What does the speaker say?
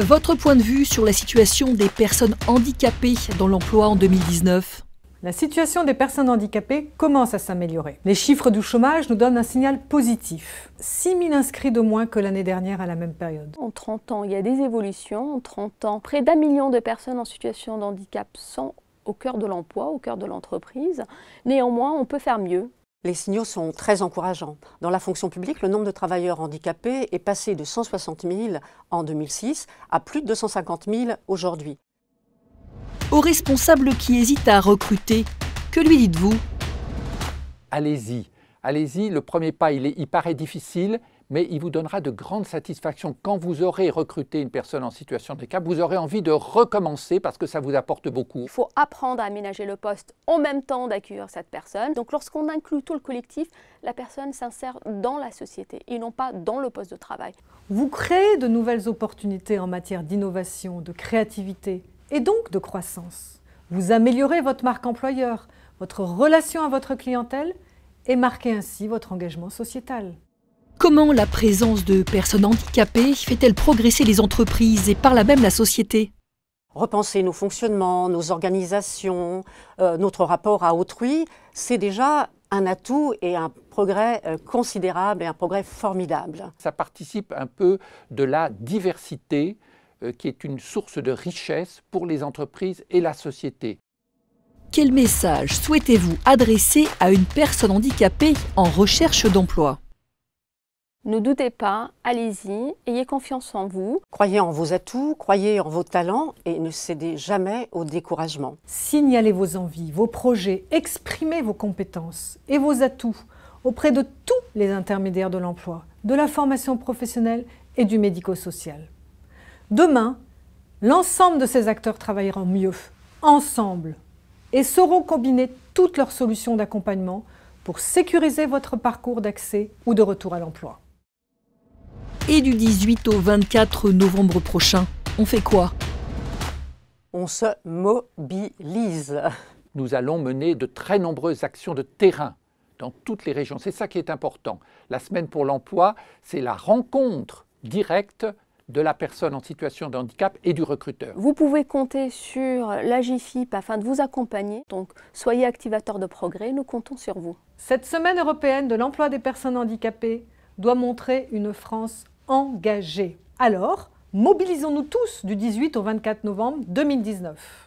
Votre point de vue sur la situation des personnes handicapées dans l'emploi en 2019 la situation des personnes handicapées commence à s'améliorer. Les chiffres du chômage nous donnent un signal positif. 6 000 inscrits de moins que l'année dernière à la même période. En 30 ans, il y a des évolutions. En 30 ans, près d'un million de personnes en situation de handicap sont au cœur de l'emploi, au cœur de l'entreprise. Néanmoins, on peut faire mieux. Les signaux sont très encourageants. Dans la fonction publique, le nombre de travailleurs handicapés est passé de 160 000 en 2006 à plus de 250 000 aujourd'hui. Aux responsables qui hésitent à recruter, que lui dites-vous Allez-y. Allez-y, le premier pas, il, est, il paraît difficile, mais il vous donnera de grandes satisfactions. Quand vous aurez recruté une personne en situation de handicap, vous aurez envie de recommencer parce que ça vous apporte beaucoup. Il faut apprendre à aménager le poste en même temps d'accueillir cette personne. Donc lorsqu'on inclut tout le collectif, la personne s'insère dans la société et non pas dans le poste de travail. Vous créez de nouvelles opportunités en matière d'innovation, de créativité et donc de croissance. Vous améliorez votre marque employeur, votre relation à votre clientèle et marquez ainsi votre engagement sociétal. Comment la présence de personnes handicapées fait-elle progresser les entreprises et par là même la société Repenser nos fonctionnements, nos organisations, euh, notre rapport à autrui, c'est déjà un atout et un progrès euh, considérable et un progrès formidable. Ça participe un peu de la diversité euh, qui est une source de richesse pour les entreprises et la société. Quel message souhaitez-vous adresser à une personne handicapée en recherche d'emploi ne doutez pas, allez-y, ayez confiance en vous. Croyez en vos atouts, croyez en vos talents et ne cédez jamais au découragement. Signalez vos envies, vos projets, exprimez vos compétences et vos atouts auprès de tous les intermédiaires de l'emploi, de la formation professionnelle et du médico-social. Demain, l'ensemble de ces acteurs travailleront mieux, ensemble, et sauront combiner toutes leurs solutions d'accompagnement pour sécuriser votre parcours d'accès ou de retour à l'emploi. Et du 18 au 24 novembre prochain, on fait quoi On se mobilise. Nous allons mener de très nombreuses actions de terrain dans toutes les régions. C'est ça qui est important. La semaine pour l'emploi, c'est la rencontre directe de la personne en situation de handicap et du recruteur. Vous pouvez compter sur l'Agifip afin de vous accompagner. Donc soyez activateurs de progrès, nous comptons sur vous. Cette semaine européenne de l'emploi des personnes handicapées doit montrer une France engagés. Alors, mobilisons-nous tous du 18 au 24 novembre 2019.